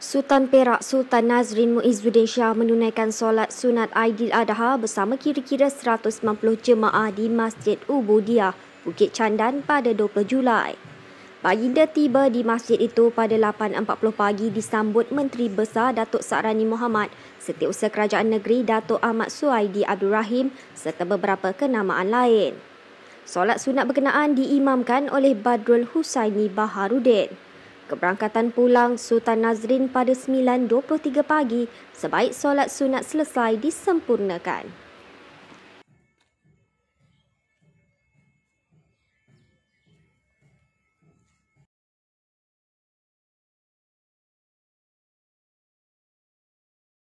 Sultan Perak Sultan Nazrin Muizuddin Shah menunaikan solat sunat Aidil Adha bersama kira-kira 190 jemaah di Masjid Ubudiah, Bukit Chandan pada 20 Julai. Baginda tiba di masjid itu pada 8.40 pagi disambut Menteri Besar Datuk Sarani Muhammad, Setiausaha Kerajaan Negeri Datuk Ahmad Suaidi Abdul Rahim serta beberapa kenamaan lain. Solat sunat berkenaan diimamkan oleh Badrul Husaini Baharudin. Keberangkatan pulang Sultan Nazrin pada 9.23 pagi sebaik solat sunat selesai disempurnakan.